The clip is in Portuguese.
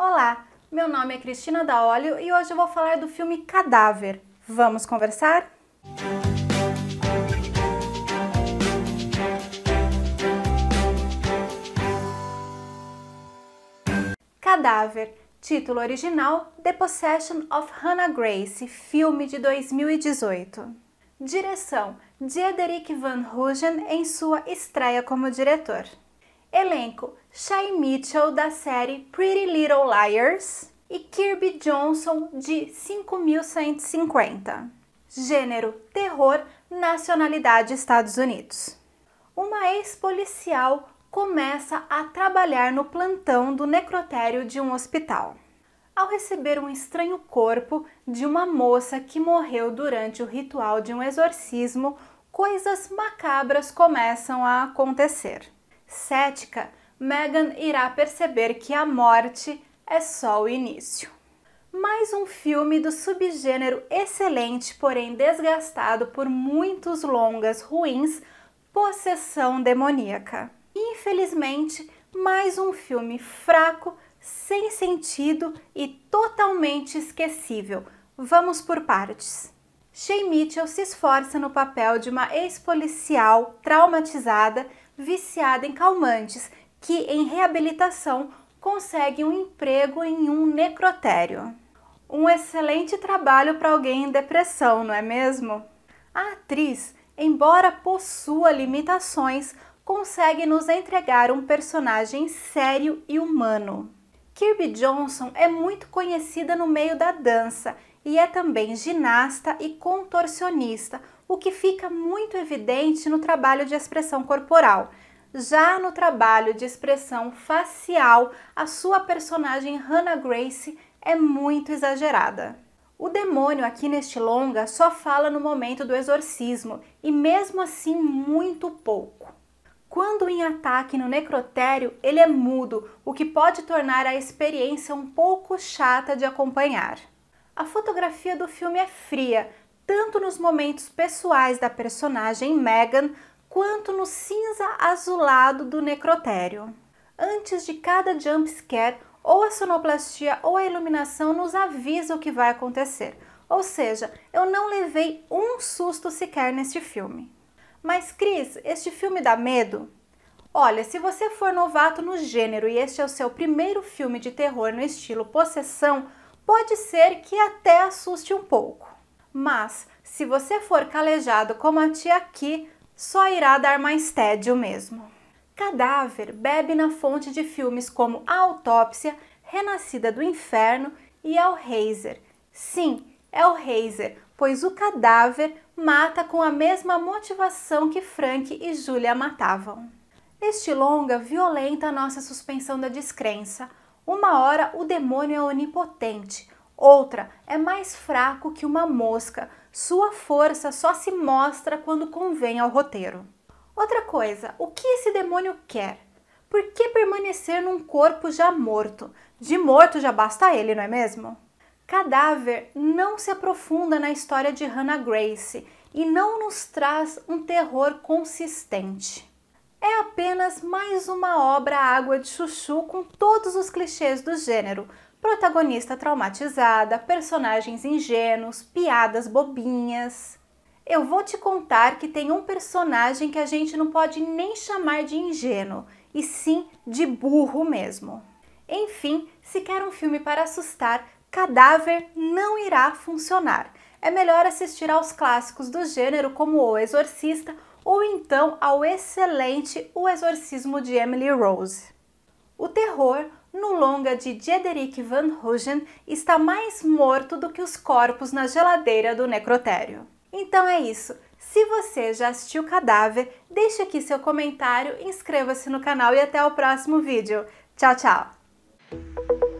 Olá, meu nome é Cristina da Óleo e hoje eu vou falar do filme Cadáver. Vamos conversar? Cadáver, título original The Possession of Hannah Grace, filme de 2018. Direção: Diederik Van Rooyen em sua estreia como diretor. Elenco: Shay Mitchell da série Pretty Little Liars e Kirby Johnson de 5150. Gênero: terror, nacionalidade Estados Unidos. Uma ex-policial começa a trabalhar no plantão do necrotério de um hospital. Ao receber um estranho corpo de uma moça que morreu durante o ritual de um exorcismo, coisas macabras começam a acontecer cética, Meghan irá perceber que a morte é só o início. Mais um filme do subgênero excelente, porém desgastado por muitos longas ruins, Possessão Demoníaca. Infelizmente, mais um filme fraco, sem sentido e totalmente esquecível. Vamos por partes. Shea Mitchell se esforça no papel de uma ex-policial traumatizada viciada em calmantes que, em reabilitação, consegue um emprego em um necrotério. Um excelente trabalho para alguém em depressão, não é mesmo? A atriz, embora possua limitações, consegue nos entregar um personagem sério e humano. Kirby Johnson é muito conhecida no meio da dança e é também ginasta e contorcionista, o que fica muito evidente no trabalho de expressão corporal. Já no trabalho de expressão facial, a sua personagem Hannah Grace é muito exagerada. O demônio aqui neste longa só fala no momento do exorcismo e mesmo assim muito pouco. Quando em ataque no necrotério, ele é mudo, o que pode tornar a experiência um pouco chata de acompanhar. A fotografia do filme é fria, tanto nos momentos pessoais da personagem Megan quanto no cinza azulado do necrotério. Antes de cada jumpscare, ou a sonoplastia ou a iluminação nos avisa o que vai acontecer. Ou seja, eu não levei um susto sequer neste filme. Mas Cris, este filme dá medo? Olha, se você for novato no gênero e este é o seu primeiro filme de terror no estilo possessão, pode ser que até assuste um pouco mas se você for calejado como a tia aqui, só irá dar mais tédio mesmo. Cadáver bebe na fonte de filmes como A Autópsia, Renascida do Inferno e El Hazer. Sim, El Hazer, pois o cadáver mata com a mesma motivação que Frank e Julia matavam. Este longa violenta a nossa suspensão da descrença. Uma hora o demônio é onipotente, Outra, é mais fraco que uma mosca. Sua força só se mostra quando convém ao roteiro. Outra coisa, o que esse demônio quer? Por que permanecer num corpo já morto? De morto já basta ele, não é mesmo? Cadáver não se aprofunda na história de Hannah Grace e não nos traz um terror consistente. É apenas mais uma obra água de chuchu com todos os clichês do gênero, protagonista traumatizada, personagens ingênuos, piadas bobinhas. Eu vou te contar que tem um personagem que a gente não pode nem chamar de ingênuo, e sim de burro mesmo. Enfim, se quer um filme para assustar, Cadáver não irá funcionar. É melhor assistir aos clássicos do gênero como O Exorcista ou então ao excelente O Exorcismo de Emily Rose. O terror, no longa de Diederik van Rooyen, está mais morto do que os corpos na geladeira do necrotério. Então é isso. Se você já assistiu o cadáver, deixe aqui seu comentário, inscreva-se no canal e até o próximo vídeo. Tchau, tchau!